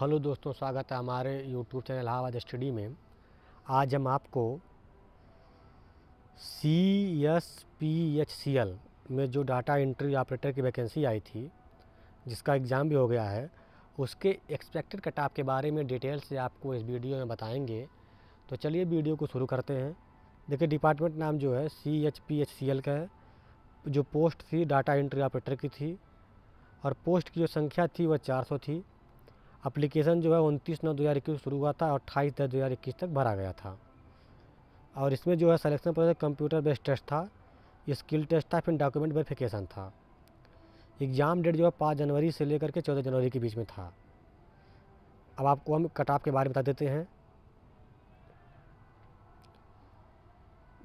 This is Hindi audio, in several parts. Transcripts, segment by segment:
हेलो दोस्तों स्वागत है हमारे यूट्यूब चैनल इलाहाबाद स्टडी में आज हम आपको C S P H C L में जो डाटा एंट्री ऑपरेटर की वैकेंसी आई थी जिसका एग्ज़ाम भी हो गया है उसके एक्सपेक्टेड कट ऑफ के बारे में डिटेल से आपको इस वीडियो में बताएंगे तो चलिए वीडियो को शुरू करते हैं देखिए डिपार्टमेंट नाम जो है C H P H C L का है जो पोस्ट थी डाटा एंट्री ऑपरेटर की थी और पोस्ट की जो संख्या थी वह चार थी अप्लीकेशन जो है उनतीस नौ दो हज़ार इक्कीस शुरू हुआ था और अट्ठाईस दस दो हज़ार इक्कीस तक भरा गया था और इसमें जो है selection process computer based test था स्किल टेस्ट था फिर डॉक्यूमेंट वेरिफिकेशन था एग्ज़ाम डेट जो है पाँच जनवरी से लेकर के चौदह जनवरी के बीच में था अब आपको हम कट ऑफ के बारे में बता देते हैं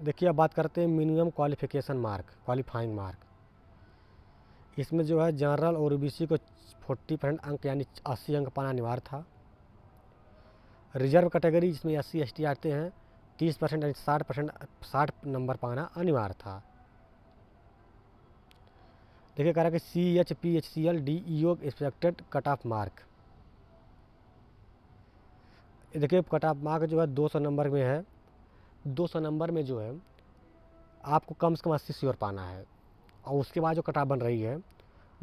देखिए अब बात करते हैं minimum qualification mark qualifying mark इसमें जो है जनरल और ओबीसी को 40 परसेंट अंक यानी अस्सी अंक पाना अनिवार्य था रिजर्व कैटेगरी जिसमें एस सी आते हैं तीस परसेंट यानी साठ परसेंट साठ नंबर पाना अनिवार्य था देखिए कह रहा है कि C H P H C L D E O expected cut off mark देखिए कट ऑफ मार्क जो है 200 नंबर में है 200 नंबर में जो है आपको कम से कम अस्सी श्योर पाना है और उसके बाद जो कट ऑफ बन रही है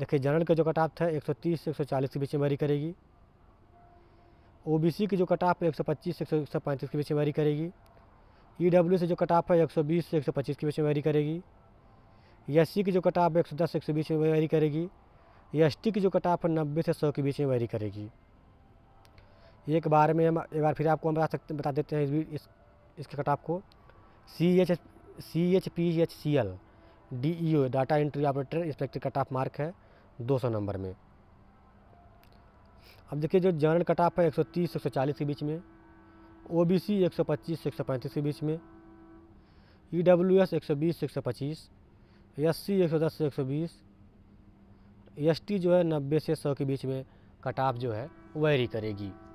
देखिए जनरल का जो कटाप था 130 से 140 के बीच में वैरी करेगी ओबीसी की जो ऑफ है 125 से 135 के बीच में वैरी करेगी ईडब्ल्यू e से जो ऑफ है 120 से 125 के बीच में वैरी करेगी एस की जो कटाप है 110 से बीच में वैरी करेगी एस की जो कटाप है नब्बे से सौ के बीच में वैरी करेगी एक बार में हम एक बार फिर आपको हम बता सकते बता देते हैं इस इसके कटाप को C H C H P H C L D E O data entry operator inspector cut off mark है दो सौ नंबर में अब देखिए जो जनरल कटाप है एक एक सौ तीस सौ चालीस के बीच में ओ बी सी एक सौ पच्चीस एक सौ पैंतीस के बीच में ई डब्ल्यू एस एक सौ बीस एक सौ पच्चीस एस सी एक सौ दस से एक सौ बीस एस टी जो है नब्बे से सौ के बीच में कटाप जो है वैरी करेगी